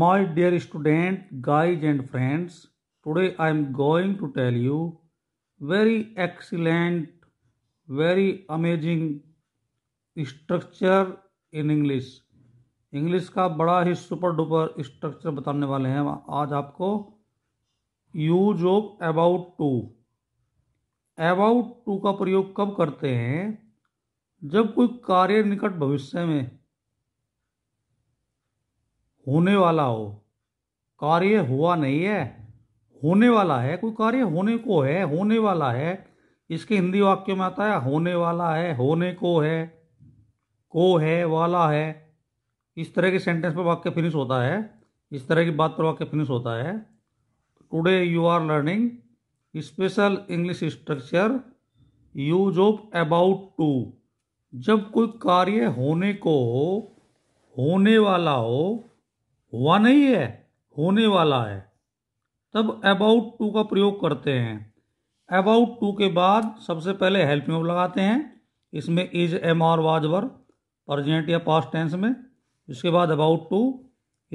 my dear student guys and friends today I am going to tell you very excellent very amazing structure in English English का बड़ा ही super duper structure बताने वाले हैं आज आपको use of about to about to का प्रयोग कब करते हैं जब कोई कार्य निकट भविष्य में होने वाला हो कार्य हुआ नहीं है होने वाला है कोई कार्य होने को है होने वाला है इसके हिंदी वाक्य में आता है होने वाला है होने को है को है वाला है इस तरह के सेंटेंस पर वाक्य फिनिश होता है इस तरह की बात पर वाक्य फिनिश होता है today you are learning special English structure use of about to जब कोई कार्य होने को हो होने वाला हो हुआ नहीं है होने वाला है तब अबाउट टू का प्रयोग करते हैं अबाउट टू के बाद सबसे पहले हेल्पिंग में लगाते हैं इसमें is am are was were present या पास्ट टेंस में इसके बाद अबाउट टू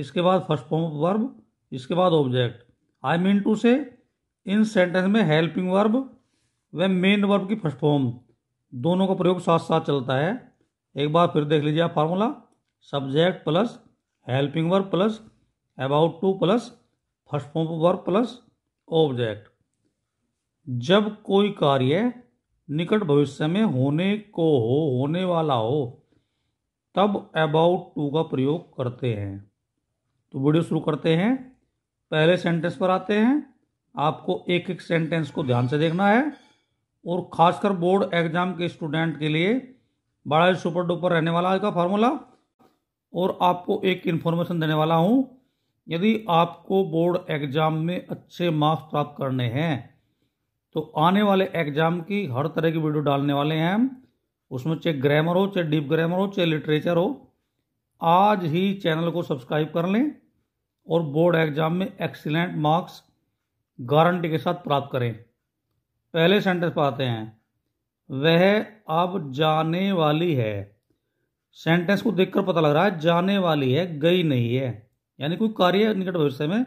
इसके बाद फर्स्ट फॉर्म ऑफ वर्ब इसके बाद object I mean to say in sentence में हेल्पिंग वर्ब व मेन वर्ब की फर्स्ट फॉर्म दोनों का प्रयोग साथ साथ चलता है एक बार फिर देख लीजिए आप formula subject plus helping verb plus about to plus first form verb plus object जब कोई कार्य निकट भविष्य में होने को हो होने वाला हो तब अबाउट टू का प्रयोग करते हैं तो वीडियो शुरू करते हैं पहले सेंटेंस पर आते हैं आपको एक एक सेंटेंस को ध्यान से देखना है और ख़ासकर बोर्ड एग्जाम के स्टूडेंट के लिए बड़ा सुपर डुपर रहने वाला है का फार्मूला और आपको एक इन्फॉर्मेशन देने वाला हूँ यदि आपको बोर्ड एग्ज़ाम में अच्छे मार्क्स प्राप्त करने हैं तो आने वाले एग्ज़ाम की हर तरह की वीडियो डालने वाले हैं हम उसमें चाहे ग्रामर हो चाहे डीप ग्रामर हो चाहे लिटरेचर हो आज ही चैनल को सब्सक्राइब कर लें और बोर्ड एग्ज़ाम में एक्सीलेंट मार्क्स गारंटी के साथ प्राप्त करें पहले सेंटेंस पाते हैं वह अब जाने वाली है सेंटेंस को देखकर पता लग रहा है जाने वाली है गई नहीं है यानी कोई कार्य निकट भविष्य में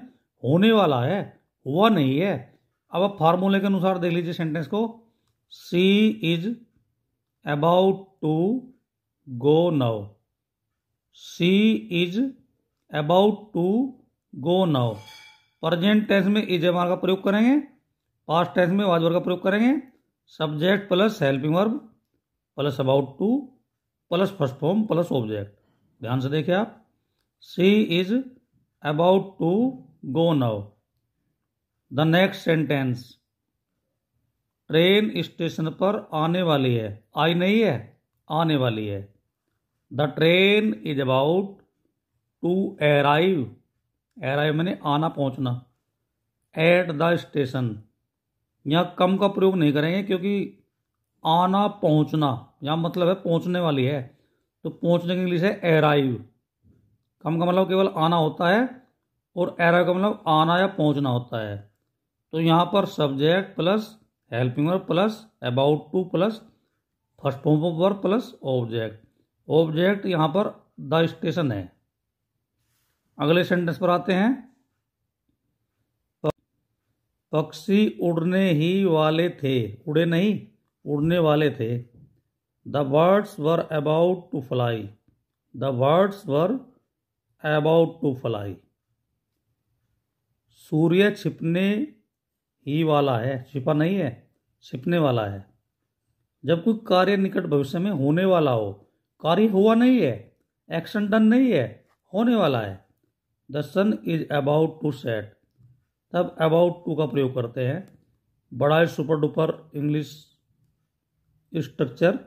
होने वाला है हुआ नहीं है अब आप फार्मूले के अनुसार देख लीजिए सेंटेंस को she is about to go now she is about to go now present tense में इज एम का प्रयोग करेंगे पास्ट टेंस में वाजवर का प्रयोग करेंगे subject plus helping verb plus about to plus first form plus object ध्यान से देखें आप she is about to go now the next sentence train station पर आने वाली है आई नहीं है आने वाली है the train is about to arrive arrive मैंने आना पहुंचना एट द स्टेशन यहाँ कम का प्रयोग नहीं करेंगे क्योंकि आना पहुंचना यहाँ मतलब है पहुँचने वाली है तो पहुँचने की इंग्लिश है एराइव कम का मतलब केवल आना होता है और एराइव का मतलब आना या पहुँचना होता है तो यहाँ पर subject plus helping verb plus about to plus first form of verb plus object object यहाँ पर द स्टेशन है अगले सेंटेंस पर आते हैं पक्षी उड़ने ही वाले थे उड़े नहीं उड़ने वाले थे the words were about to fly the words were about to fly सूर्य छिपने ही वाला है छिपा नहीं है छिपने वाला है जब कोई कार्य निकट भविष्य में होने वाला हो कार्य हुआ नहीं है एक्शन डन नहीं है होने वाला है the sun is about to set तब अबाउट टू का प्रयोग करते हैं बड़ा सुपर डुपर इंग्लिश स्ट्रक्चर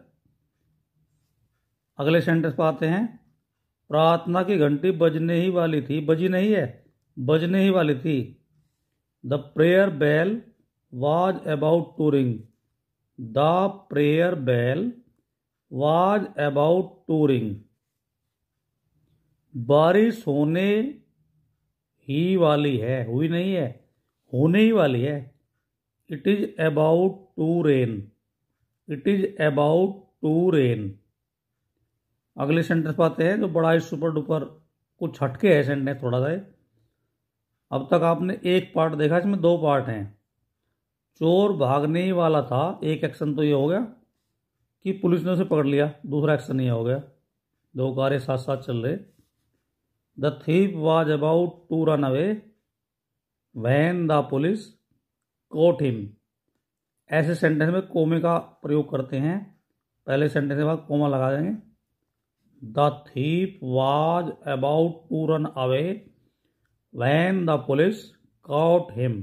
अगले सेंटेंस पर आते हैं प्रार्थना की घंटी बजने ही वाली थी बजी नहीं है बजने ही वाली थी the prayer bell was about to ring the prayer bell was about to ring बारिश होने ही वाली है हुई नहीं है होने ही वाली है it is about to rain it is about to rain अगले सेंटेंस पर आते हैं जो बड़ा ही सुपर डुपर कुछ हटके है सेंटेंस थोड़ा सा अब तक आपने एक पार्ट देखा इसमें दो पार्ट हैं चोर भागने ही वाला था एक एक्शन तो ये हो गया कि पुलिस ने उसे पकड़ लिया दूसरा एक्शन ये हो गया दो कार्य साथ साथ चल रहे the thief was about to run away when the police caught him ऐसे सेंटेंस में कोमे का प्रयोग करते हैं पहले सेंटेंस के बाद कोमा लगा देंगे the thief was about to run away when the police caught him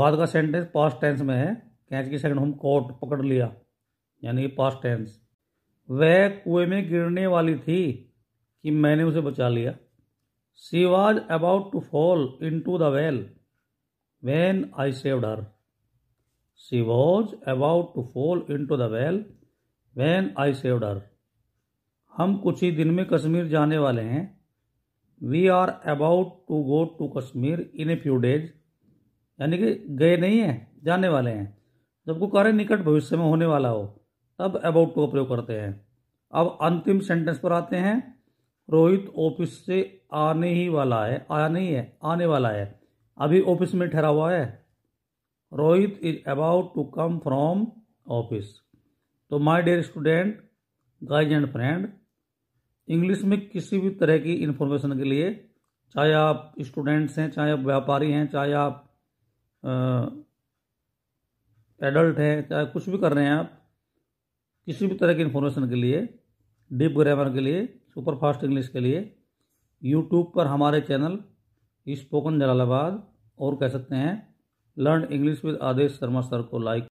बाद का सेंटेंस पास्ट टेंस में है कैच की सेकंड हम कोर्ट पकड़ लिया यानी पास्ट टेंस वह कुएं में गिरने वाली थी कि मैंने उसे बचा लिया she was about to fall into the well when I saved her she was about to fall into the well when I saved her हम कुछ ही दिन में कश्मीर जाने वाले हैं we are about to go to Kashmir in a few days यानी कि गए नहीं हैं जाने वाले हैं जब को कार्य निकट भविष्य में होने वाला हो तब अबाउट टू का प्रयोग करते हैं अब अंतिम सेंटेंस पर आते हैं रोहित ऑफिस से आने ही वाला है आया नहीं है आने वाला है अभी ऑफिस में ठहरा हुआ है Rohit is about to come from office तो my dear student guys and friend English में किसी भी तरह की इन्फॉर्मेशन के लिए चाहे आप स्टूडेंट्स हैं चाहे आप व्यापारी हैं चाहे आप एडल्ट हैं चाहे कुछ भी कर रहे हैं आप किसी भी तरह की इन्फॉर्मेशन के लिए डीप ग्रामर के लिए सुपर फास्ट इंग्लिश के लिए यूट्यूब पर हमारे चैनल स्पोकन जलालाबाद और कह सकते हैं learn English with Adesh Sharma sir को लाइक